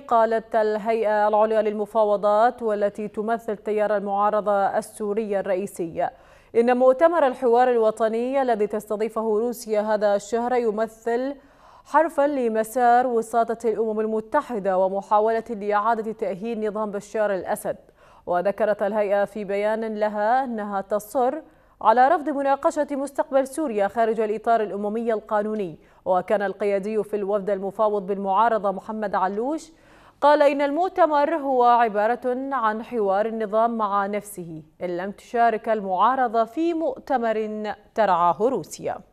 قالت الهيئة العليا للمفاوضات والتي تمثل تيار المعارضة السورية الرئيسية إن مؤتمر الحوار الوطني الذي تستضيفه روسيا هذا الشهر يمثل حرفا لمسار وساطة الأمم المتحدة ومحاولة لإعادة تأهيل نظام بشار الأسد وذكرت الهيئة في بيان لها أنها تصر على رفض مناقشة مستقبل سوريا خارج الإطار الأممي القانوني وكان القيادي في الوفد المفاوض بالمعارضة محمد علوش قال إن المؤتمر هو عبارة عن حوار النظام مع نفسه إن لم تشارك المعارضة في مؤتمر ترعاه روسيا